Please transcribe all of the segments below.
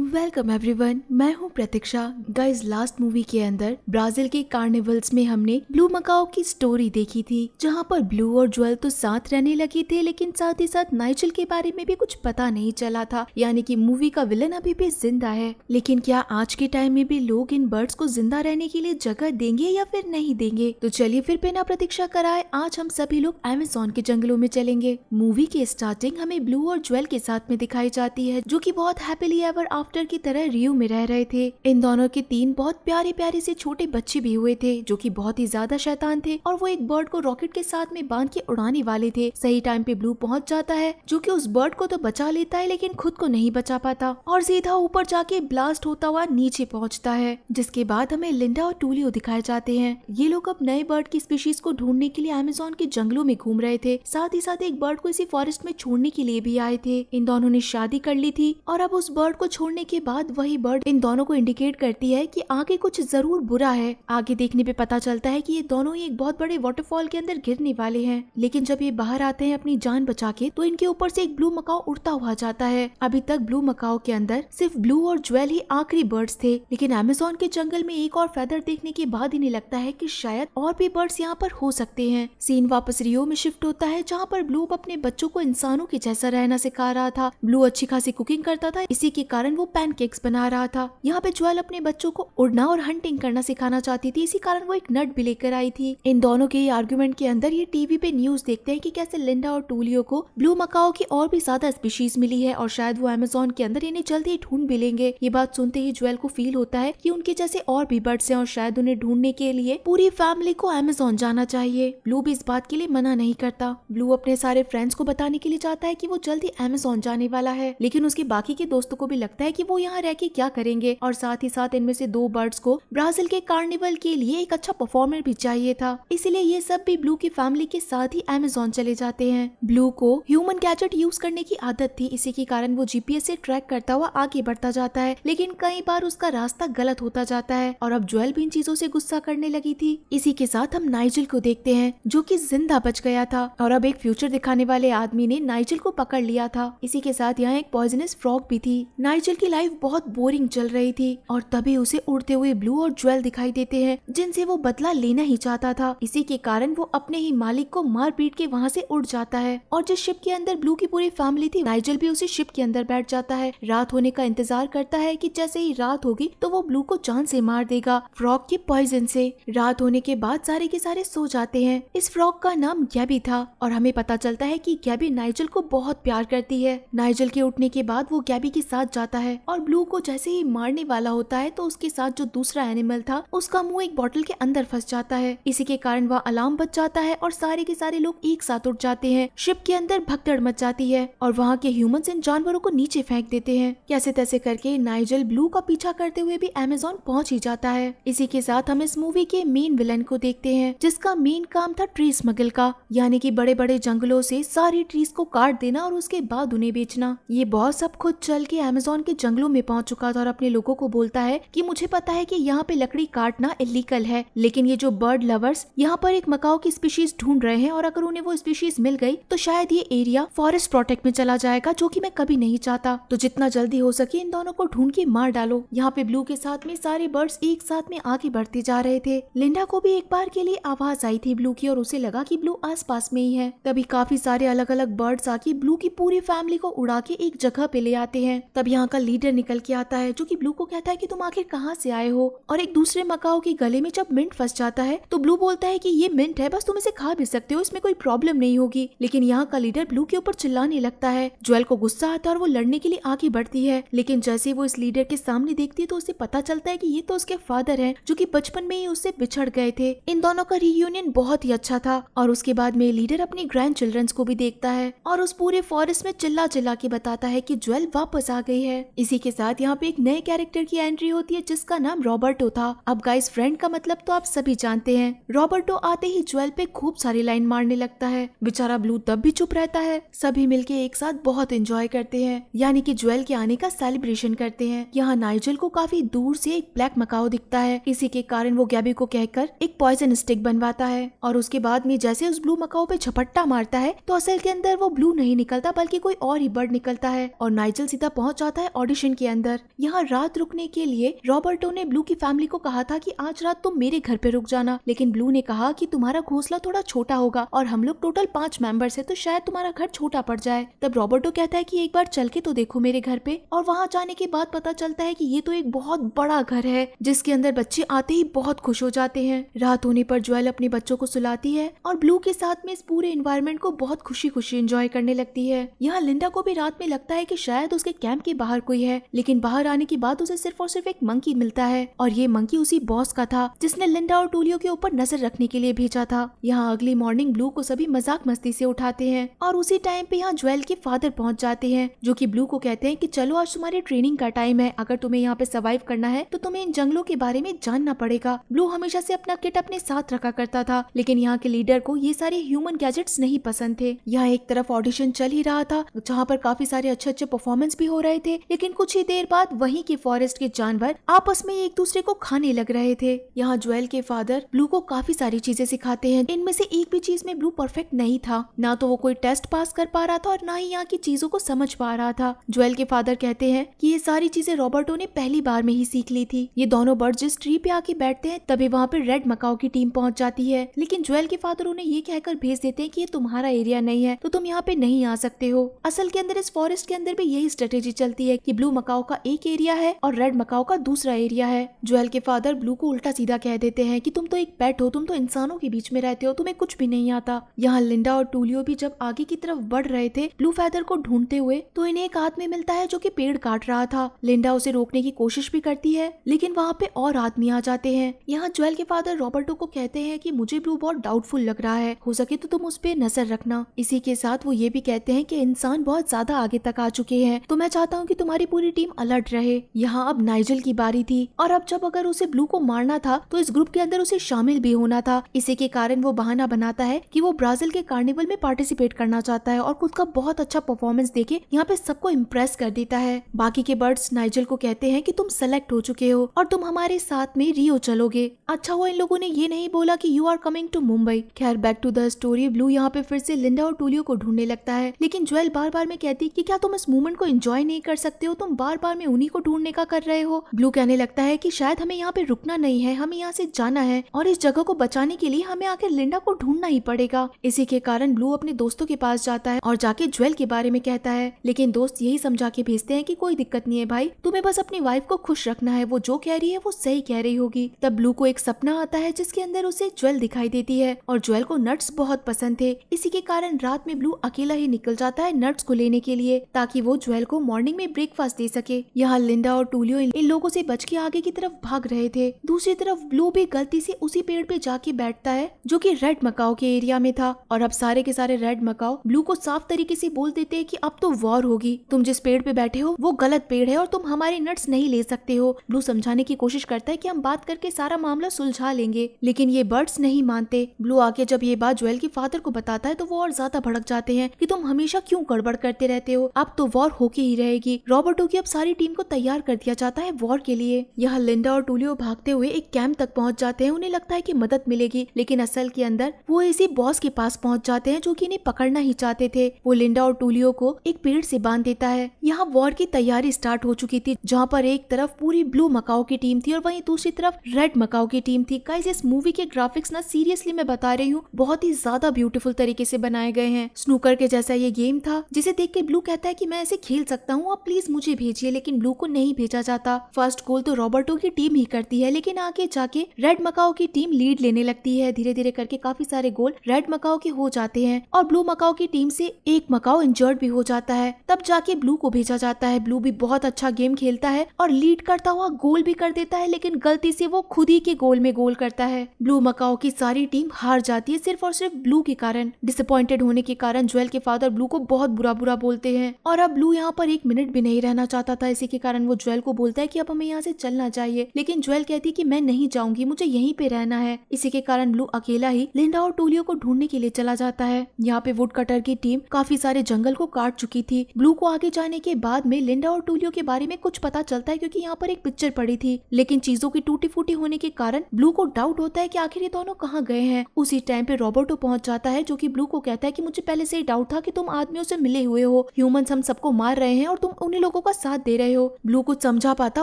welcome everyone मैं हूं प्रतीक्षा guys last movie के अंदर ब्राजील के कार्निवल्स में हमने ब्लू मकाओ की स्टोरी देखी थी जहां पर ब्लू और ज्वेल तो साथ रहने लगे थे लेकिन साथ ही साथ नाइचल के बारे में भी कुछ पता नहीं चला था यानी कि मूवी का विलन अभी भी जिंदा है लेकिन क्या आज के टाइम में भी लोग इन बर्ड्स को जिंदा रहने के लिए जगह देंगे या फिर नहीं देंगे तो चलिए फिर बिना प्रतीक्षा कराए आज हम सभी लोग एमेजोन के जंगलों में चलेंगे मूवी के स्टार्टिंग हमें ब्लू और ज्वेल के साथ में दिखाई जाती है जो की बहुत हैप्पीली एवर आफ्टर की तरह रियू में रह रहे थे इन दोनों के तीन बहुत प्यारे प्यारे से छोटे बच्चे भी हुए थे जो की बहुत ही ज्यादा शैतान थे और वो एक बर्ड को रॉकेट के साथ में बांध के उड़ाने वाले थे सही टाइम पे ब्लू पहुंच जाता है जो कि उस बर्ड को तो बचा लेता है लेकिन खुद को नहीं बचा पाता और सीधा ऊपर जाके ब्लास्ट होता हुआ नीचे पहुंचता है जिसके बाद हमें लिंडा और टूलियो दिखाए जाते हैं ये लोग अब नए बर्ड की स्पीशीज को ढूंढने के लिए अमेजोन के जंगलों में घूम रहे थे साथ ही साथ एक बर्ड को इसी फॉरेस्ट में छोड़ने के लिए भी आए थे इन दोनों ने शादी कर ली थी और अब उस बर्ड को छोड़ने छोड़ने के बाद वही बर्ड इन दोनों को इंडिकेट करती है कि आगे कुछ जरूर बुरा है आगे देखने पे पता चलता है कि ये दोनों ही एक बहुत बड़े वाटरफॉल के अंदर गिरने वाले हैं लेकिन जब ये बाहर आते हैं अपनी जान बचा के तो इनके ऊपर से एक ब्लू मकाओ उड़ता हुआ जाता है अभी तक ब्लू मकाओ के अंदर सिर्फ ब्लू और ज्वेल ही आखिरी बर्ड्स थे लेकिन अमेजोन के जंगल में एक और फेदर देखने के बाद इन्हें लगता है की शायद और भी बर्ड्स यहाँ पर हो सकते हैं सीन वापस रियो में शिफ्ट होता है जहाँ पर ब्लू अपने बच्चों को इंसानों के जैसा रहना सिखा रहा था ब्लू अच्छी खासी कुकिंग करता था इसी के कारण वो वो पैनकेक्स बना रहा था यहाँ पे ज्वेल अपने बच्चों को उड़ना और हंटिंग करना सिखाना चाहती थी इसी कारण वो एक नट भी लेकर आई थी इन दोनों के आर्ग्यूमेंट के अंदर ये टीवी पे न्यूज देखते हैं कि कैसे लिंडा और टूलियो को ब्लू मकाओ की और भी ज्यादा स्पीशीज मिली है और शायद वो अमेजोन के अंदर इन्हें जल्द ही ढूंढ भी लेंगे ये बात सुनते ही ज्वेल को फील होता है की उनके जैसे और भी बर्ड्स है और शायद उन्हें ढूंढने के लिए पूरी फैमिली को अमेजोन जाना चाहिए ब्लू भी इस बात के लिए मना नहीं करता ब्लू अपने सारे फ्रेंड्स को बताने के लिए चाहता है की वो जल्द ही अमेजोन जाने वाला है लेकिन उसके बाकी के दोस्तों को भी लगता है कि वो यहाँ रह के क्या करेंगे और साथ ही साथ इनमें से दो बर्ड्स को ब्राजील के कार्निवल के लिए एक अच्छा परफॉर्मर भी चाहिए था इसलिए ये सब भी ब्लू की फैमिली के साथ ही अमेजोन चले जाते हैं ब्लू को ह्यूमन गैजेट यूज करने की आदत थी इसी के कारण वो जीपीएस से ट्रैक करता हुआ आगे बढ़ता जाता है लेकिन कई बार उसका रास्ता गलत होता जाता है और अब ज्वेल भी इन चीजों से गुस्सा करने लगी थी इसी के साथ हम नाइजिल को देखते हैं जो की जिंदा बच गया था और अब एक फ्यूचर दिखाने वाले आदमी ने नाइजल को पकड़ लिया था इसी के साथ यहाँ एक पॉइजनस फ्रॉक भी थी नाइजल की लाइफ बहुत बोरिंग चल रही थी और तभी उसे उड़ते हुए ब्लू और ज्वेल दिखाई देते हैं जिनसे वो बदला लेना ही चाहता था इसी के कारण वो अपने ही मालिक को मार पीट के वहाँ से उड़ जाता है और जिस शिप के अंदर ब्लू की पूरी फैमिली थी नाइजल भी उसी शिप के अंदर बैठ जाता है रात होने का इंतजार करता है की जैसे ही रात होगी तो वो ब्लू को जान से मार देगा फ्रॉक के पॉइजन से रात होने के बाद सारे के सारे सो जाते हैं इस फ्रॉक का नाम गैबी था और हमें पता चलता है की गैबी नाइजल को बहुत प्यार करती है नाइजल के उठने के बाद वो गैबी के साथ जाता है है और ब्लू को जैसे ही मारने वाला होता है तो उसके साथ जो दूसरा एनिमल था उसका मुंह एक बॉटल के अंदर फंस जाता है इसी के कारण वह अलार्म बच जाता है और सारे के सारे लोग एक साथ उठ जाते हैं शिप के अंदर भगदड़ मच जाती है और वहाँ के ह्यूमन इन जानवरों को नीचे फेंक देते हैं कैसे तैसे करके नाइजल ब्लू का पीछा करते हुए भी अमेजोन पहुँच ही जाता है इसी के साथ हम इस मूवी के मेन विलन को देखते हैं जिसका मेन काम था ट्री स्मगल का यानी कि बड़े बड़े जंगलों से सारी ट्रीज को काट देना और उसके बाद उन्हें बेचना ये बहुत सब खुद चल के अमेजोन के जंगलों में पहुंच चुका था और अपने लोगों को बोलता है कि मुझे पता है कि यहाँ पे लकड़ी काटना इलीगल है लेकिन ये जो बर्ड लवर्स यहाँ पर एक मकाओ की स्पीशीज ढूंढ रहे हैं और अगर उन्हें वो स्पीशीज मिल गई तो शायद ये एरिया फॉरेस्ट प्रोटेक्ट में चला जाएगा जो की मैं कभी नहीं चाहता तो जितना जल्दी हो सके इन दोनों को ढूंढ के मार डालो यहाँ पे ब्लू के साथ में सारे बर्ड्स एक साथ में आगे बढ़ते जा रहे थे लिंडा को भी एक बार के लिए आवाज आई थी ब्लू की और उसे लगा की ब्लू आस में ही है तभी काफी सारे अलग अलग बर्ड्स आके ब्लू की पूरी फैमिली को उड़ा के एक जगह पे ले आते हैं तब यहाँ का लीडर निकल के आता है जो कि ब्लू को कहता है कि तुम आखिर कहाँ से आए हो और एक दूसरे मकाओ के गले में जब मिंट फंस जाता है तो ब्लू बोलता है कि ये मिंट है बस तुम इसे खा भी सकते हो इसमें कोई प्रॉब्लम नहीं होगी लेकिन यहाँ का लीडर ब्लू के ऊपर चिल्लाने लगता है ज्वेल को गुस्सा आता है और वो लड़ने के लिए आगे बढ़ती है लेकिन जैसे वो इस लीडर के सामने देखती है तो उसे पता चलता है की ये तो उसके फादर है जो की बचपन में ही उससे बिछड़ गए थे इन दोनों का रियूनियन बहुत ही अच्छा था और उसके बाद में लीडर अपने ग्रैंड चिल्ड्रंस को भी देखता है और उस पूरे फॉरेस्ट में चिल्ला चिल्ला के बताता है की ज्वेल वापस आ गई है इसी के साथ यहाँ पे एक नए कैरेक्टर की एंट्री होती है जिसका नाम रॉबर्टो था अब गाइस फ्रेंड का मतलब तो आप सभी जानते हैं रॉबर्टो आते ही ज्वेल पे खूब सारी लाइन मारने लगता है बेचारा ब्लू तब भी चुप रहता है सभी मिलके एक साथ बहुत एंजॉय करते हैं यानी कि ज्वेल के आने का सेलिब्रेशन करते हैं यहाँ नाइजल को काफी दूर से एक ब्लैक मकाओ दिखता है इसी के कारण वो गैबी को कहकर एक पॉइजन स्टिक बनवाता है और उसके बाद में जैसे उस ब्लू मकाओ पे झपट्टा मारता है तो असल के अंदर वो ब्लू नहीं निकलता बल्कि कोई और ही बर्ड निकलता है और नाइजल सीधा पहुंच जाता है और ऑडिशन के अंदर यहाँ रात रुकने के लिए रॉबर्टो ने ब्लू की फैमिली को कहा था कि आज रात तुम मेरे घर पे रुक जाना लेकिन ब्लू ने कहा कि तुम्हारा घोसला थोड़ा छोटा होगा और हम लोग टोटल पांच मेंबर्स है तो शायद तुम्हारा घर छोटा पड़ जाए तब रॉबर्टो कहता है की एक बार चल के तो देखो मेरे घर पे और वहाँ जाने के बाद पता चलता है की ये तो एक बहुत बड़ा घर है जिसके अंदर बच्चे आते ही बहुत खुश हो जाते हैं रात होने पर ज्वेल अपने बच्चों को सुलाती है और ब्लू के साथ में इस पूरे इन्वायरमेंट को बहुत खुशी खुशी एंजॉय करने लगती है यहाँ लिंडा को भी रात में लगता है की शायद उसके कैंप के बाहर कोई हुई है लेकिन बाहर आने के बाद उसे सिर्फ और सिर्फ एक मंकी मिलता है और ये मंकी उसी बॉस का था जिसने लिंडा और टूलियो के ऊपर नजर रखने के लिए भेजा था यहाँ अगली मॉर्निंग ब्लू को सभी मजाक मस्ती से उठाते हैं और उसी टाइम पे यहाँ ज्वेल के फादर पहुँच जाते हैं जो की ब्लू को कहते हैं की चलो आज तुम्हारी ट्रेनिंग का टाइम है अगर तुम्हें यहाँ पे सर्वाइव करना है तो तुम्हें इन जंगलों के बारे में जानना पड़ेगा ब्लू हमेशा से अपना किट अपने साथ रखा करता था लेकिन यहाँ के लीडर को ये सारे ह्यूमन गैजेट्स नहीं पसंद थे यहाँ एक तरफ ऑडिशन चल ही रहा था जहाँ पर काफी सारे अच्छे अच्छे परफॉर्मेंस भी हो रहे थे लेकिन लेकिन कुछ ही देर बाद वही के फॉरेस्ट के जानवर आपस में एक दूसरे को खाने लग रहे थे यहाँ ज्वेल के फादर ब्लू को काफी सारी चीजें सिखाते हैं इनमें से एक भी चीज में ब्लू परफेक्ट नहीं था ना तो वो कोई टेस्ट पास कर पा रहा था और ना ही यहाँ की चीजों को समझ पा रहा था ज्वेल के फादर कहते हैं कि ये सारी चीजें रॉबर्टो ने पहली बार में ही सीख ली थी ये दोनों बर्ड जिस ट्री पे आके बैठते हैं तभी वहाँ पे रेड मकाओ की टीम पहुँच जाती है लेकिन ज्वेल के फादर उन्हें ये कहकर भेज देते हैं की ये तुम्हारा एरिया नहीं है तो तुम यहाँ पे नहीं आ सकते हो असल के अंदर इस फॉरेस्ट के अंदर भी यही स्ट्रेटेजी चलती है कि ब्लू मकाओ का एक एरिया है और रेड मकाओ का दूसरा एरिया है जोएल के फादर ब्लू को उल्टा सीधा कह देते हैं कि तुम तो एक पेट हो तुम तो इंसानों के बीच में रहते हो तुम्हें कुछ भी नहीं आता यहाँ लिंडा और टूलियो भी जब आगे की तरफ बढ़ रहे थे ब्लू फैदर को ढूंढते हुए तो इन्हें एक आदमी मिलता है जो की पेड़ काट रहा था लिंडा उसे रोकने की कोशिश भी करती है लेकिन वहाँ पे और आदमी आ जाते हैं यहाँ ज्वेल के फादर रॉबर्टो को कहते हैं कि मुझे ब्लू बहुत डाउटफुल लग रहा है हो सके तो तुम उस पर नजर रखना इसी के साथ वो ये भी कहते हैं कि इंसान बहुत ज्यादा आगे तक आ चुके हैं तो मैं चाहता हूँ की तुम्हारी हमारी पूरी टीम अलर्ट रहे यहाँ अब नाइजल की बारी थी और अब जब अगर उसे ब्लू को मारना था तो इस ग्रुप के अंदर उसे शामिल भी होना था इसी के कारण वो बहाना बनाता है कि वो ब्राजील के कार्निवल में पार्टिसिपेट करना चाहता है और खुद का बहुत अच्छा परफॉर्मेंस देके यहाँ पे सबको इम्प्रेस कर देता है बाकी के बर्ड्स नाइजल को कहते हैं कि तुम सेलेक्ट हो चुके हो और तुम हमारे साथ में रियो चलोगे अच्छा हुआ इन लोगों ने ये नहीं बोला कि you are coming to Mumbai खैर back to the story blue यहाँ पे फिर से लिंडा और टूलियो को ढूंढने लगता है लेकिन ज्वेल बार बार में कहती कि क्या तुम इस मूवमेंट को एंजॉय नहीं कर सकते हो हो तुम बार बार में उन्हीं को ढूंढने का कर रहे हो ब्लू कहने लगता है की शायद हमें यहाँ पे रुकना नहीं है हमें यहाँ से जाना है और इस जगह को बचाने के लिए हमें आखिर लिंडा को ढूंढना ही पड़ेगा इसी के कारण ब्लू अपने दोस्तों के पास जाता है और जाके ज्वेल के बारे में कहता है लेकिन दोस्त यही समझा के भेजते हैं की कोई दिक्कत नहीं है भाई तुम्हें बस अपनी वाइफ को खुश रखना है वो जो कह रही है वो सही कह रही होगी तब ब्लू को एक सपना आता है जिसके अंदर उसे ज्वेल दिखाई देती है और ज्वेल को नट्स बहुत पसंद थे इसी के कारण रात में ब्लू अकेला ही निकल जाता है नट्स को लेने के लिए ताकि वो ज्वेल को मॉर्निंग में ब्रेकफास्ट पास दे सके यहाँ लिंडा और टूलियो इन लोगों से बच के आगे की तरफ भाग रहे थे दूसरी तरफ ब्लू भी गलती से उसी पेड़ पे जाके बैठता है जो कि रेड मकाओ के एरिया में था और अब सारे के सारे रेड मकाओ ब्लू को साफ तरीके से बोल देते है की अब तो वॉर होगी तुम जिस पेड़ पे बैठे हो वो गलत पेड़ है और तुम हमारे नट्स नहीं ले सकते हो ब्लू समझाने की कोशिश करता है की हम बात करके सारा मामला सुलझा लेंगे लेकिन ये बर्ड्स नहीं मानते ब्लू आके जब ये बात ज्वेल के फादर को बताता है तो वो और ज्यादा भड़क जाते हैं कि तुम हमेशा क्यों गड़बड़ करते रहते हो अब तो वॉर होके ही रहेगी रॉब रॉबर्टो की अब सारी टीम को तैयार कर दिया जाता है वॉर के लिए यहाँ लिंडा और टूलियो भागते हुए एक कैंप तक पहुँच जाते हैं उन्हें लगता है की मदद मिलेगी लेकिन असल के अंदर वो इसी बॉस के पास पहुँच जाते हैं जो की इन्हें पकड़ना ही चाहते थे वो लिंडा और टूलियो को एक पेड़ से बांध देता है यहाँ वॉर की तैयारी स्टार्ट हो चुकी थी जहाँ पर एक तरफ पूरी ब्लू मकाओ की टीम थी और वहीं दूसरी तरफ रेड मकाओ की टीम थी गाइस इस मूवी के ग्राफिक्स ना सीरियसली मैं बता रही हूँ बहुत ही ज्यादा ब्यूटीफुल तरीके से बनाए गए हैं स्नूकर के जैसा ये गेम था जिसे देख के ब्लू कहता है कि मैं इसे खेल सकता हूँ आप प्लीज मुझे भेजिए लेकिन ब्लू को नहीं भेजा जाता फर्स्ट गोल तो रॉबर्टो की टीम ही करती है लेकिन आगे जाके रेड मकाओ की टीम लीड लेने लगती है धीरे धीरे करके काफी सारे गोल रेड मकाओ के हो जाते हैं और ब्लू मकाओ की टीम से एक मकाओ इंजर्ड भी हो जाता है तब जाके ब्लू को भेजा जाता है ब्लू भी बहुत अच्छा गेम खेलता है और लीड करता हुआ गोल भी कर देता है लेकिन गलती से वो खुद ही के गोल में गोल करता है ब्लू मकाओ की सारी टीम हार जाती है सिर्फ और सिर्फ ब्लू के कारण डिसअपॉइंटेड होने के कारण ज्वेल के फादर ब्लू को बहुत बुरा बुरा बोलते हैं और अब ब्लू यहाँ पर एक मिनट भी नहीं रहना चाहता था इसी के कारण वो ज्वेल को बोलता है कि अब हमें यहाँ से चलना चाहिए लेकिन ज्वेल कहती है कि मैं नहीं जाऊंगी मुझे यहीं पे रहना है इसी के कारण ब्लू अकेला ही लिंडा और टोलियो को ढूंढने के लिए चला जाता है यहाँ पे वुड कटर की टीम काफी सारे जंगल को काट चुकी थी ब्लू को आगे जाने के बाद में लिंडा और टोलियो के बारे में कुछ पता चलता है क्यूँकी यहाँ पर एक पिक्चर पड़ी थी लेकिन चीजों की टूटी फूटी होने के कारण ब्लू को डाउट होता है की आखिर ये दोनों कहाँ गए हैं उसी टाइम पे रॉबर्टो पहुंच जाता है जो की ब्लू को कहता है की मुझे पहले से ही डाउट था की तुम आदमियों से मिले हुए हो ह्यूमन हम सबको मार रहे हैं और तुम उन्हें लोगों का साथ दे रहे हो ब्लू कुछ समझा पाता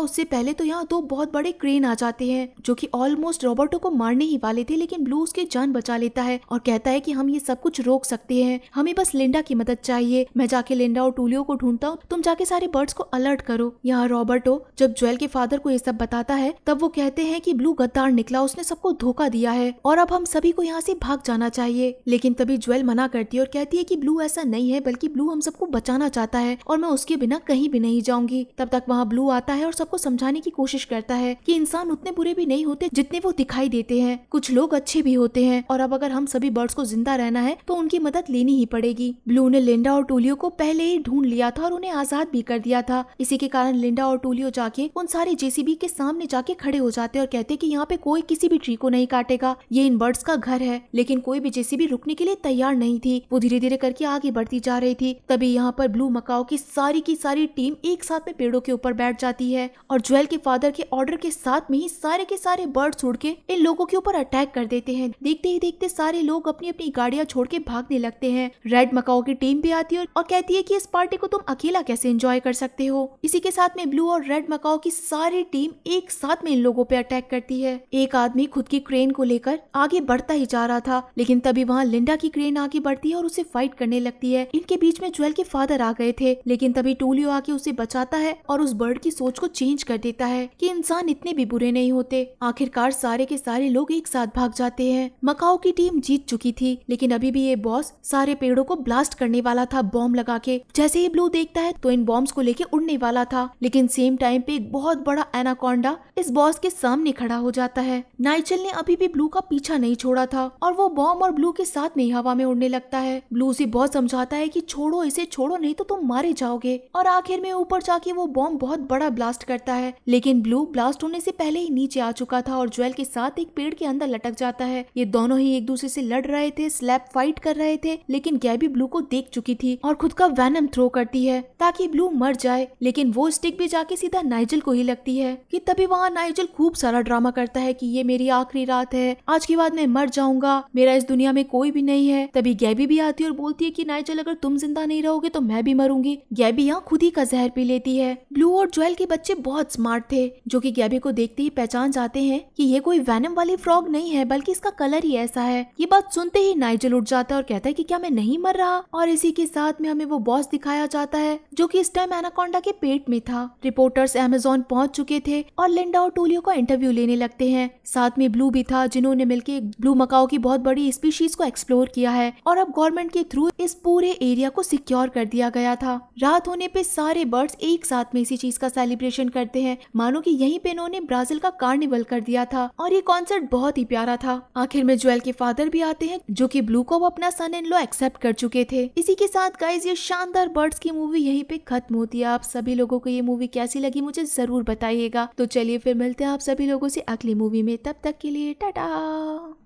उससे पहले तो यहाँ दो बहुत बड़े क्रेन आ जाते हैं जो की ऑलमोस्ट रॉबर्टो को मारने ही वाले थे लेकिन ब्लू उसकी जान बचा लेता है और कहता है की हम ये सब कुछ रोक सकते हैं हमें बस लिंडा की मदद चाहिए मैं जाके लिंडा और टूलियो को ढूंढता हूँ तुम जाके सारे बर्ड्स को अलर्ट करो यहाँ रॉबर्टो जब ज्वेल के फादर को ये सब बताता है तब वो कहते हैं की ब्लू गद्दार निकला उसने सबको धोखा दिया है और अब हम सभी को यहाँ से भाग जाना चाहिए लेकिन तभी ज्वेल मना करती है और कहती है की ब्लू ऐसा नहीं है बल्कि ब्लू हम सबको बचाना चाहता है और मैं उसके बिना कहीं भी भी नहीं जाऊंगी तब तक वहाँ ब्लू आता है और सबको समझाने की कोशिश करता है कि इंसान उतने बुरे भी नहीं होते जितने वो दिखाई देते हैं कुछ लोग अच्छे भी होते हैं और अब अगर हम सभी बर्ड्स को जिंदा रहना है तो उनकी मदद लेनी ही पड़ेगी ब्लू ने लिंडा और टोलियो को पहले ही ढूंढ लिया था और उन्हें आजाद भी कर दिया था इसी के कारण लिंडा और टोलियो जाके उन सारे जेसीबी के सामने जाके खड़े हो जाते और कहते की यहाँ पे कोई किसी भी ट्री को नहीं काटेगा ये इन बर्ड्स का घर है लेकिन कोई भी जेसीबी रुकने के लिए तैयार नहीं थी वो धीरे धीरे करके आगे बढ़ती जा रही थी तभी यहाँ पर ब्लू मकाओ की सारी की सारी टीम टीम एक साथ में पेड़ों के ऊपर बैठ जाती है और ज्वेल के फादर के ऑर्डर के साथ में ही सारे के सारे बर्ड उड़ के इन लोगों के ऊपर अटैक कर देते हैं देखते ही देखते सारे लोग अपनी अपनी गाड़ियां छोड़ के भागने लगते हैं रेड मकाओ की टीम भी आती है और कहती है की इस पार्टी को तुम अकेला कैसे इंजॉय कर सकते हो इसी के साथ में ब्लू और रेड मकाओ की सारी टीम एक साथ में इन लोगों पे अटैक करती है एक आदमी खुद की क्रेन को लेकर आगे बढ़ता ही जा रहा था लेकिन तभी वहाँ लिंडा की क्रेन आगे बढ़ती है और उसे फाइट करने लगती है इनके बीच में ज्वेल के फादर आ गए थे लेकिन तभी टूलियो आके उसे बचाता है और उस बर्ड की सोच को चेंज कर देता है कि इंसान इतने भी बुरे नहीं होते आखिरकार सारे के सारे लोग एक साथ भाग जाते हैं मकाओ की टीम जीत चुकी थी लेकिन अभी भी ये बॉस सारे पेड़ों को ब्लास्ट करने वाला था बॉम्ब लगा के जैसे ही ब्लू देखता है तो इन बॉम्ब को लेके उड़ने वाला था लेकिन सेम टाइम पे एक बहुत बड़ा एनाकोंडा इस बॉस के सामने खड़ा हो जाता है नाइचल ने अभी भी ब्लू का पीछा नहीं छोड़ा था और वो बॉम्ब और ब्लू के साथ नहीं हवा में उड़ने लगता है ब्लू उसे बहुत समझाता है की छोड़ो इसे छोड़ो नहीं तो तुम मारे जाओगे और आखिर में में ऊपर जाके वो बॉम्ब बहुत बड़ा ब्लास्ट करता है लेकिन ब्लू ब्लास्ट होने से पहले ही नीचे आ चुका था और ज्वेल के साथ एक पेड़ के अंदर लटक जाता है ये दोनों ही एक दूसरे से लड़ रहे थे स्लैप फाइट कर रहे थे लेकिन गैबी ब्लू को देख चुकी थी और खुद का वैनम थ्रो करती है ताकि ब्लू मर जाए लेकिन वो स्टिक भी जाके सीधा नाइजल को ही लगती है कि तभी वहाँ नाइजल खूब सारा ड्रामा करता है कि ये मेरी आखिरी रात है आज के बाद मैं मर जाऊंगा मेरा इस दुनिया में कोई भी नहीं है तभी गैबी भी आती है और बोलती है की नाइजल अगर तुम जिंदा नहीं रहोगे तो मैं भी मरूंगी गैबी यहाँ खुद ही का जहर पी लेती है ब्लू और ज्वेल के बच्चे बहुत स्मार्ट थे जो कि गैबी को देखते ही पहचान जाते हैं कि ये कोई वैनम वाली फ्रॉग नहीं है बल्कि इसका कलर ही ऐसा है ये बात सुनते ही नाइजल उठ जाता है और कहता है कि क्या मैं नहीं मर रहा और इसी के साथ में हमें वो बॉस दिखाया जाता है जो की इस टाइम एनाकोंडा के पेट में था रिपोर्टर्स एमेजोन पहुँच चुके थे और लिंडा और टूलियो का इंटरव्यू लेने लगते है साथ में ब्लू भी था जिन्होंने मिलकर ब्लू मकाओ की बहुत बड़ी स्पीशीज को एक्सप्लोर किया है और अब गवर्नमेंट के थ्रू इस पूरे एरिया को सिक्योर कर दिया गया था रात होने पे सारे सारे बर्ड्स एक साथ में इसी चीज का सेलिब्रेशन करते हैं मानो कि यहीं पे इन्होंने ब्राजील का कार्निवल कर दिया था और ये कॉन्सर्ट बहुत ही प्यारा था आखिर में ज्वेल के फादर भी आते हैं जो की ब्लू को अपना सन इन लॉ एक्सेप्ट कर चुके थे इसी के साथ गाइज ये शानदार बर्ड्स की मूवी यही पे खत्म होती है आप सभी लोगों को ये मूवी कैसी लगी मुझे जरूर बताइएगा तो चलिए फिर मिलते हैं आप सभी लोगों से अगली मूवी में तब तक के लिए टाटा